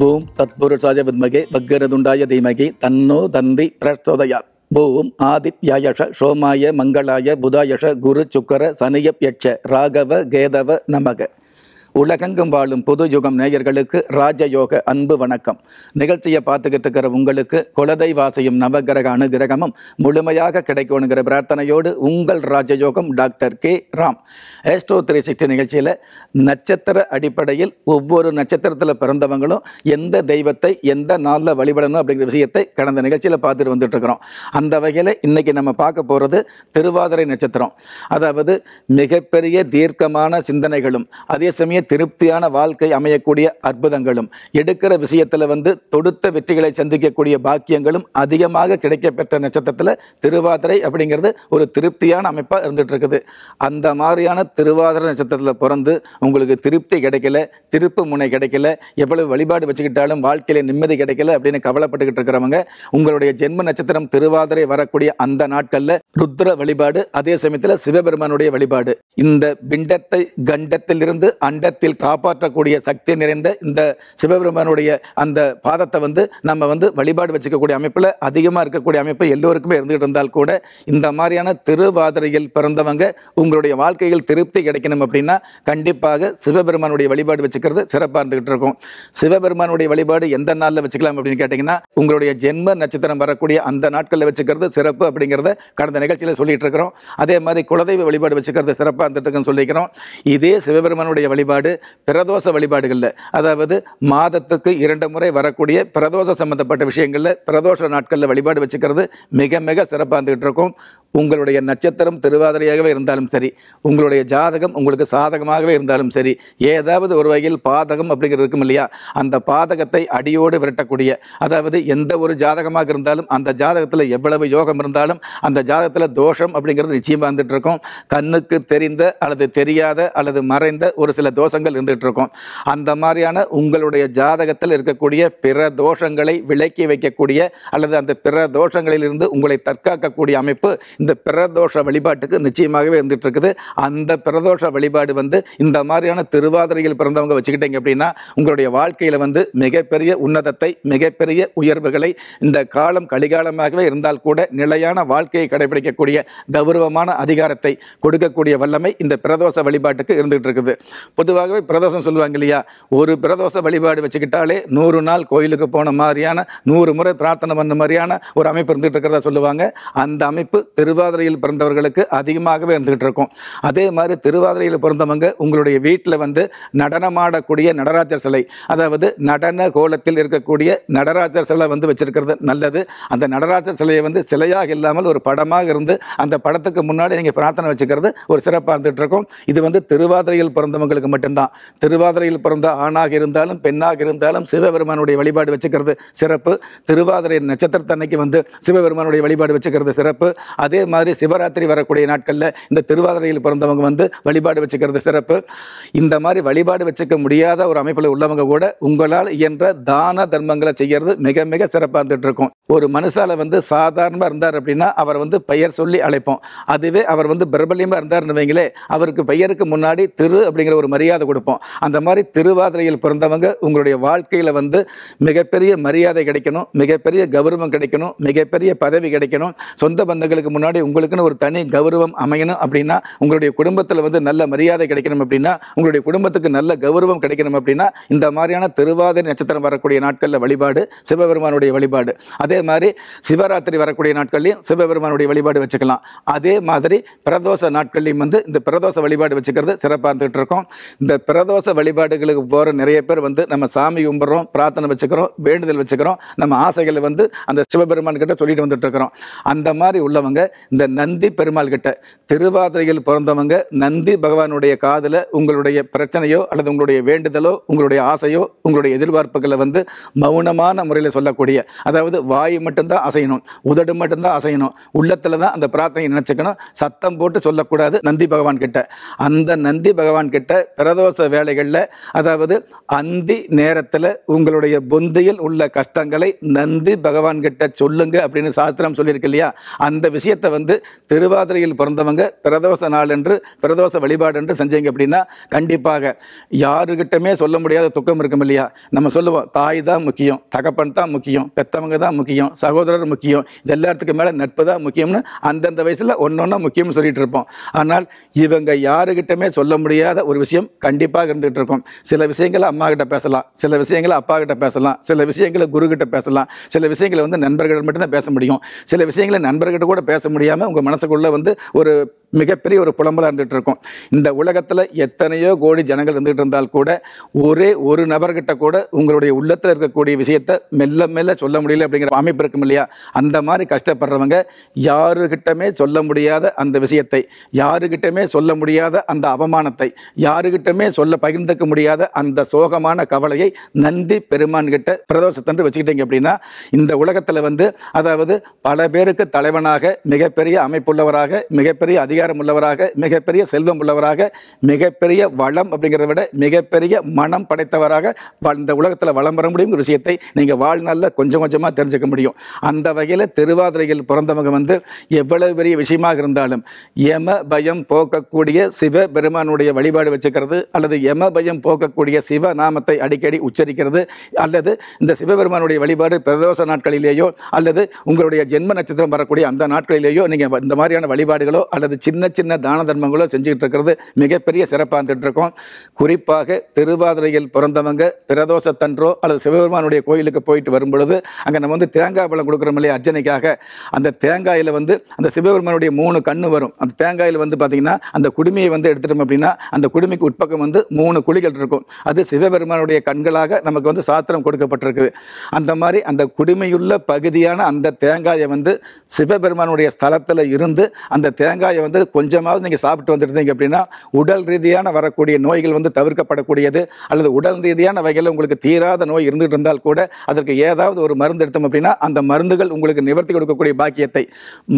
boom தத்புருஷாய வித்மகே பக்கரதுண்டாய தீமகி தன்னோ தந்தி பிரஸ்தோதயா பூம் ஆதித்யாயஷ சோமாய மங்களாய புதாயஷ குரு சுக்கர சனியப் யட்ச ராகவ கேதவ நமக உலகெங்கும் வாழும் புது யுகம் நேயர்களுக்கு ராஜயோக அன்பு வணக்கம் நிகழ்ச்சியை பார்த்துக்கிட்டு இருக்கிற உங்களுக்கு குலதை வாசையும் நவகிரக அனுகிரகமும் முழுமையாக கிடைக்கணுங்கிற பிரார்த்தனையோடு உங்கள் ராஜயோகம் doctor K Ram astro three sixty நிகழ்ச்சியில் நட்சத்திர அடிப்படையில் ஒவ்வொரு நட்சத்திரத்தில் பிறந்தவங்களும் எந்த தெய்வத்தை எந்த நாளில் வழிபடணும் அப்படிங்கிற விஷயத்தை கடந்த நிகழ்ச்சியில் பார்த்துட்டு வந்துட்டு இருக்கிறோம் அந்த வகையில் இன்றைக்கி நம்ம பார்க்க போகிறது திருவாதிரை நட்சத்திரம் அதாவது மிகப்பெரிய தீர்க்கமான சிந்தனைகளும் அதே சமயம் திருப்தியான வாழ்க்கை அமையக்கூடிய அற்புதங்களும் எடுக்கிற விஷயத்தில் வந்து தொடுத்த வெற்றிகளை சந்திக்கக்கூடிய பாக்கியங்களும் அதிகமாக கிடைக்கப்பெற்ற நட்சத்திரத்தில் திருவாதிரை அப்படிங்கிறது ஒரு திருப்தியான அமைப்பாக இருந்துட்டு இருக்குது அந்த மாதிரியான திருவாதிரை நட்சத்திரத்தில் பிறந்து உங்களுக்கு திருப்தி கிடைக்கல திருப்பு முனை கிடைக்கல எவ்வளவு வழிபாடு வச்சுக்கிட்டாலும் வாழ்க்கையில நிம்மதி கிடைக்கல அப்படின்னு கவலைப்பட்டுக்கிட்டு இருக்கிறவங்க உங்களுடைய ஜென்ம நட்சத்திரம் திருவாதிரை வரக்கூடிய அந்த நாட்களில் ருத்ர வழிபாடு அதே சமயத்தில் சிவபெருமானுடைய வழிபாடு இந்த பிண்டத்தை கண்டத்திலிருந்து அண்ட உலகத்தில் காப்பாற்றக்கூடிய சக்தி நிறைந்த இந்த சிவபெருமானுடைய அந்த பாதத்தை வந்து நம்ம வந்து வழிபாடு வச்சுக்கக்கூடிய அமைப்பில் அதிகமாக இருக்கக்கூடிய அமைப்பு எல்லோருக்குமே இருந்துகிட்டு இருந்தால் கூட இந்த மாதிரியான திருவாதிரையில் பிறந்தவங்க உங்களுடைய வாழ்க்கையில் திருப்தி கிடைக்கணும் அப்படின்னா கண்டிப்பாக சிவபெருமானுடைய வழிபாடு வச்சுக்கிறது சிறப்பாக இருந்துகிட்டு இருக்கும் சிவபெருமானுடைய வழிபாடு எந்த நாளில் வச்சுக்கலாம் அப்படின்னு கேட்டிங்கன்னா உங்களுடைய ஜென்ம நட்சத்திரம் வரக்கூடிய அந்த நாட்களில் வச்சுக்கிறது சிறப்பு அப்படிங்கிறத கடந்த நிகழ்ச்சியில் சொல்லிட்டு இருக்கிறோம் அதே மாதிரி குலதெய்வ வழிபாடு வச்சுக்கிறது சிறப்பாக இருந்துட்டு இருக்குன்னு சொல்லிக்கிறோம் இதே சிவபெருமானுடைய வழிபாடு வழிபாடு பிரதோஷ வழிபாடுகளில் அதாவது மாதத்துக்கு இரண்டு முறை வரக்கூடிய பிரதோஷ சம்மந்தப்பட்ட விஷயங்களில் பிரதோஷ நாட்களில் வழிபாடு வச்சுக்கிறது மிக மிக சிறப்பாக இருந்துகிட்டு இருக்கும் உங்களுடைய நட்சத்திரம் திருவாதிரையாகவே இருந்தாலும் சரி உங்களுடைய ஜாதகம் உங்களுக்கு சாதகமாகவே இருந்தாலும் சரி ஏதாவது ஒரு வகையில் பாதகம் அப்படிங்கிறது இருக்கும் இல்லையா அந்த பாதகத்தை அடியோடு விரட்டக்கூடிய அதாவது எந்த ஒரு ஜாதகமாக இருந்தாலும் அந்த ஜாதகத்தில் எவ்வளவு யோகம் இருந்தாலும் அந்த ஜாதகத்தில் தோஷம் அப்படிங்கிறது நிச்சயமாக இருந்துகிட்டு இருக்கும் கண்ணுக்கு தெரிந்த அல்லது தெரியாத அல்லது மறைந்த ஒரு சில தோஷங்கள் இருந்துகிட்டு இருக்கும் அந்த மாதிரியான உங்களுடைய ஜாதகத்தில் இருக்கக்கூடிய பிற தோஷங்களை விலக்கி வைக்கக்கூடிய அல்லது அந்த பிற தோஷங்களிலிருந்து உங்களை தற்காக்கக்கூடிய அமைப்பு இந்த பிரதோஷ வழிபாட்டுக்கு நிச்சயமாகவே வந்துட்டு இருக்குது அந்த பிரதோஷ வழிபாடு வந்து இந்த மாதிரியான திருவாதிரையில் பிறந்தவங்க வச்சுக்கிட்டீங்க அப்படின்னா உங்களுடைய வாழ்க்கையில் வந்து மிகப்பெரிய உன்னதத்தை மிகப்பெரிய உயர்வுகளை இந்த காலம் கலிகாலமாகவே இருந்தால் கூட நிலையான வாழ்க்கையை கடைபிடிக்கக்கூடிய கௌரவமான அதிகாரத்தை கொடுக்கக்கூடிய வல்லமை இந்த பிரதோஷ வழிபாட்டுக்கு இருந்துகிட்டு இருக்குது பொதுவாகவே பிரதோஷம் சொல்லுவாங்க இல்லையா ஒரு பிரதோஷ வழிபாடு வச்சுக்கிட்டாலே நூறு நாள் கோயிலுக்கு போன மாதிரியான நூறு முறை பிரார்த்தனை பண்ண மாதிரியான ஒரு அமைப்பு இருந்துகிட்டு இருக்கிறதா சொல்லுவாங்க அந்த அமைப்பு திரு திருவாதிரையில் பிறந்தவர்களுக்கு அதிகமாகவே இருந்துகிட்டு இருக்கும் அதே மாதிரி திருவாதிரையில் பிறந்தவங்க உங்களுடைய வீட்டில் வந்து நடனமாடக்கூடிய நடராஜர் சிலை அதாவது நடன கோலத்தில் இருக்கக்கூடிய நடராஜர் சிலை வந்து வச்சிருக்கிறது நல்லது அந்த நடராஜர் சிலையை வந்து சிலையாக இல்லாமல் ஒரு படமாக இருந்து அந்த படத்துக்கு முன்னாடி நீங்கள் பிரார்த்தனை வச்சுக்கிறது ஒரு சிறப்பாக இருந்துகிட்டு இருக்கும் இது வந்து திருவாதிரையில் பிறந்தவங்களுக்கு மட்டும்தான் திருவாதிரையில் பிறந்த ஆணாக இருந்தாலும் பெண்ணாக இருந்தாலும் சிவபெருமானுடைய வழிபாடு வச்சுக்கிறது சிறப்பு திருவாதிரை நட்சத்திரத்தன்னைக்கு வந்து சிவபெருமானுடைய வழிபாடு வச்சுக்கிறது சிறப்பு அதே அதே மாதிரி சிவராத்திரி வரக்கூடிய நாட்களில் இந்த திருவாதிரையில் பிறந்தவங்க வந்து வழிபாடு வச்சுக்கிறது சிறப்பு இந்த மாதிரி வழிபாடு வச்சுக்க முடியாத ஒரு அமைப்பில் உள்ளவங்க கூட உங்களால் இயன்ற தான தர்மங்களை செய்கிறது மிக மிக சிறப்பாக இருக்கும் ஒரு மனுஷால் வந்து சாதாரணமாக இருந்தார் அப்படின்னா அவர் வந்து பெயர் சொல்லி அழைப்போம் அதுவே அவர் வந்து பிரபல்யமாக இருந்தார்னு வைங்களே அவருக்கு பெயருக்கு முன்னாடி திரு அப்படிங்கிற ஒரு மரியாதை கொடுப்போம் அந்த மாதிரி திருவாதிரையில் பிறந்தவங்க உங்களுடைய வாழ்க்கையில் வந்து மிகப்பெரிய மரியாதை கிடைக்கணும் மிகப்பெரிய கௌரவம் கிடைக்கணும் மிகப்பெரிய பதவி கிடைக்கணும் சொந்த பந்தங்களுக்கு முன்னாடி உங்களுக்குன்னு ஒரு தனி கௌரவம் அமையணும் அப்படின்னா உங்களுடைய குடும்பத்தில் வந்து நல்ல மரியாதை கிடைக்கணும் அப்படின்னா உங்களுடைய குடும்பத்துக்கு நல்ல கௌரவம் கிடைக்கணும் அப்படின்னா இந்த மாதிரியான திருவாதிரை நட்சத்திரம் வரக்கூடிய நாட்களில் வழிபாடு சிவபெருமானுடைய வழிபாடு அதே மாதிரி சிவராத்திரி வரக்கூடிய நாட்கள்லையும் சிவபெருமானுடைய வழிபாடு வச்சுக்கலாம் அதே மாதிரி பிரதோஷ நாட்கள்லையும் வந்து இந்த பிரதோஷ வழிபாடு வச்சுக்கிறது சிறப்பாக இருந்துகிட்டு இருக்கோம் இந்த பிரதோஷ வழிபாடுகளுக்கு போகிற நிறைய பேர் வந்து நம்ம சாமி கும்பிட்றோம் பிரார்த்தனை வச்சுக்கிறோம் வேண்டுதல் வச்சுக்கிறோம் நம்ம ஆசைகளை வந்து அந்த சிவபெருமான் கிட்ட சொல்லிட்டு வந்துட்டு இருக்கிறோம் அந்த மாதிரி உள்ளவங்க இந்த நந்தி பெருமாள் கிட்ட திருவாதிரையில் பிறந்தவங்க நந்தி பகவானுடைய காதில் உங்களுடைய பிரச்சனையோ அல்லது உங்களுடைய வேண்டுதலோ உங்களுடைய ஆசையோ உங்களுடைய எதிர்பார்ப்புகளை வந்து மௌனமான முறையில் சொல்லக்கூடிய அதாவது வாய் வாய் மட்டும்தான் அசையணும் உதடு மட்டும்தான் அசையணும் உள்ளத்தில் தான் அந்த பிரார்த்தனை நினச்சிக்கணும் சத்தம் போட்டு சொல்லக்கூடாது நந்தி பகவான் கிட்ட அந்த நந்தி பகவான் கிட்ட பிரதோஷ வேலைகளில் அதாவது அந்தி நேரத்தில் உங்களுடைய பொந்தியில் உள்ள கஷ்டங்களை நந்தி பகவான் கிட்ட சொல்லுங்க அப்படின்னு சாஸ்திரம் சொல்லியிருக்கு இல்லையா அந்த விஷயத்தை வந்து திருவாதிரையில் பிறந்தவங்க பிரதோஷ நாள் என்று பிரதோஷ வழிபாடு என்று செஞ்சீங்க அப்படின்னா கண்டிப்பாக யாருக்கிட்டமே சொல்ல முடியாத துக்கம் இருக்கும் இல்லையா நம்ம சொல்லுவோம் தாய் தான் முக்கியம் தகப்பன் தான் முக்கியம் பெத்தவங்க தான் முக்கியம் முக்கியம் சகோதரர் முக்கியம் இது எல்லாத்துக்கும் மேலே நட்பு தான் முக்கியம்னு அந்தந்த வயசில் ஒன்று ஒன்றா முக்கியம்னு சொல்லிகிட்டு இருப்போம் ஆனால் இவங்க யாருக்கிட்டமே சொல்ல முடியாத ஒரு விஷயம் கண்டிப்பாக இருந்துகிட்டு இருக்கும் சில விஷயங்களை அம்மா கிட்ட பேசலாம் சில விஷயங்களை அப்பா கிட்ட பேசலாம் சில விஷயங்களை கிட்ட பேசலாம் சில விஷயங்களை வந்து நண்பர்கள் மட்டும்தான் பேச முடியும் சில விஷயங்களை நண்பர்கிட்ட கூட பேச முடியாமல் உங்கள் மனசுக்குள்ளே வந்து ஒரு மிகப்பெரிய ஒரு புலம்பலாக இருந்துகிட்டு இருக்கும் இந்த உலகத்தில் எத்தனையோ கோடி ஜனங்கள் இருந்துகிட்டு இருந்தால் கூட ஒரே ஒரு நபர்கிட்ட கூட உங்களுடைய உள்ளத்தில் இருக்கக்கூடிய விஷயத்தை மெல்ல மெல்ல சொல்ல முடியல அப்படிங்கிற அமைப்பு இருக்கும் இல்லையா அந்த மாதிரி கஷ்டப்படுறவங்க யாருக்கிட்டமே சொல்ல முடியாத அந்த விஷயத்தை யாருக்கிட்டமே சொல்ல முடியாத அந்த அவமானத்தை யாருக்கிட்டமே சொல்ல பகிர்ந்துக்க முடியாத அந்த சோகமான கவலையை நந்தி பெருமான் கிட்ட பிரதோஷத்தன்று வச்சுக்கிட்டீங்க அப்படின்னா இந்த உலகத்தில் வந்து அதாவது பல பேருக்கு தலைவனாக மிகப்பெரிய அமைப்புள்ளவராக மிகப்பெரிய அதிகாரம் உள்ளவராக மிகப்பெரிய செல்வம் உள்ளவராக மிகப்பெரிய வளம் அப்படிங்கிறத விட மிகப்பெரிய மனம் படைத்தவராக இந்த உலகத்தில் வளம் பெற முடியும் விஷயத்தை நீங்கள் வாழ்நாளில் கொஞ்சம் கொஞ்சமாக தெரிஞ்சுக்க முடியும் அந்த வகையில் திருவாதிரையில் பிறந்தவங்க வந்து எவ்வளவு பெரிய விஷயமாக இருந்தாலும் யம பயம் போக்கக்கூடிய சிவ பெருமானுடைய வழிபாடு வச்சுக்கிறது அல்லது யம பயம் போக்கக்கூடிய சிவ நாமத்தை அடிக்கடி உச்சரிக்கிறது அல்லது இந்த சிவபெருமானுடைய வழிபாடு பிரதோஷ நாட்களிலேயோ அல்லது உங்களுடைய ஜென்ம நட்சத்திரம் வரக்கூடிய அந்த நாட்களிலேயோ நீங்கள் இந்த மாதிரியான வழிபாடுகளோ அல்லது சின்ன சின்ன தான தர்மங்களோ செஞ்சுக்கிட்டு இருக்கிறது மிகப்பெரிய சிறப்பாக இருந்துட்டு இருக்கோம் குறிப்பாக திருவாதிரையில் பிறந்தவங்க பிரதோஷத்தன்றோ அல்லது சிவபெருமானுடைய கோயிலுக்கு போயிட்டு வரும்பொழுது அங்கே நம்ம வந்து தேங்காய் பழம் கொடுக்குறோம் இல்லையா அர்ச்சனைக்காக அந்த தேங்காயில் வந்து அந்த சிவபெருமானுடைய மூணு கண்ணு வரும் அந்த தேங்காயில் வந்து பார்த்திங்கன்னா அந்த குடுமையை வந்து எடுத்துட்டோம் அப்படின்னா அந்த குடுமைக்கு உட்பக்கம் வந்து மூணு குழிகள் இருக்கும் அது சிவபெருமானுடைய கண்களாக நமக்கு வந்து சாத்திரம் கொடுக்கப்பட்டிருக்குது அந்த மாதிரி அந்த குடுமையுள்ள பகுதியான அந்த தேங்காயை வந்து சிவபெருமானுடைய ஸ்தலத்தில் இருந்து அந்த தேங்காயை வந்து கொஞ்சமாவது நீங்கள் சாப்பிட்டு வந்துருந்தீங்க அப்படின்னா உடல் ரீதியான வரக்கூடிய நோய்கள் வந்து தவிர்க்கப்படக்கூடியது அல்லது உடல் ரீதியான வகையில் உங்களுக்கு தீராத நோய் இருந்துகிட்டு இருந்தால் கூட அதற்கு ஏதாவது ஒரு மருந்து எடுத்தோம் அப்படின்னா அப்படின்னா அந்த மருந்துகள் உங்களுக்கு நிவர்த்தி கொடுக்கக்கூடிய பாக்கியத்தை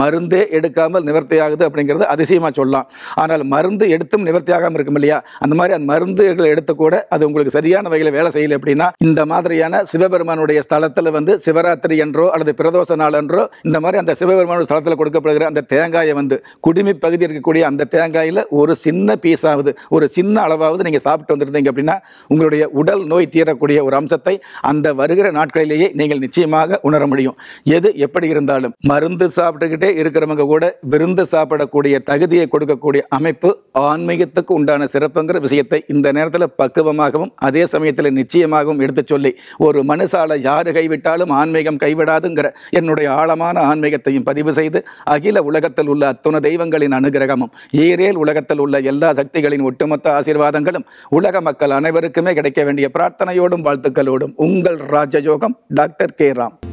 மருந்தே எடுக்காமல் நிவர்த்தி ஆகுது அப்படிங்கிறது அதிசயமாக சொல்லலாம் ஆனால் மருந்து எடுத்தும் நிவர்த்தி ஆகாமல் இருக்கும் இல்லையா அந்த மாதிரி அந்த மருந்துகளை எடுத்து கூட அது உங்களுக்கு சரியான வகையில் வேலை செய்யலை அப்படின்னா இந்த மாதிரியான சிவபெருமானுடைய ஸ்தலத்தில் வந்து சிவராத்திரி என்றோ அல்லது பிரதோஷ நாள் என்றோ இந்த மாதிரி அந்த சிவபெருமான ஸ்தலத்தில் கொடுக்கப்படுகிற அந்த தேங்காயை வந்து குடிமை பகுதி இருக்கக்கூடிய அந்த தேங்காயில் ஒரு சின்ன பீஸாவது ஒரு சின்ன அளவாவது நீங்கள் சாப்பிட்டு வந்திருந்தீங்க அப்படின்னா உங்களுடைய உடல் நோய் தீரக்கூடிய ஒரு அம்சத்தை அந்த வருகிற நாட்களிலேயே நீங்கள் நிச்சயமாக உணர தர முடியும் எது எப்படி இருந்தாலும் மருந்து சாப்பிட்டுக்கிட்டே இருக்கிறவங்க கூட விருந்து சாப்பிடக்கூடிய தகுதியை கொடுக்கக்கூடிய அமைப்பு ஆன்மீகத்துக்கு உண்டான சிறப்புங்கிற விஷயத்தை இந்த நேரத்தில் பக்குவமாகவும் அதே சமயத்தில் நிச்சயமாகவும் எடுத்து சொல்லி ஒரு மனுஷால யார் கைவிட்டாலும் ஆன்மீகம் கைவிடாதுங்கிற என்னுடைய ஆழமான ஆன்மீகத்தையும் பதிவு செய்து அகில உலகத்தில் உள்ள அத்துண தெய்வங்களின் அனுகிரகமும் ஏரேல் உலகத்தில் உள்ள எல்லா சக்திகளின் ஒட்டுமொத்த ஆசீர்வாதங்களும் உலக மக்கள் அனைவருக்குமே கிடைக்க வேண்டிய பிரார்த்தனையோடும் வாழ்த்துக்களோடும் உங்கள் ராஜயோகம் டாக்டர் கே ராம்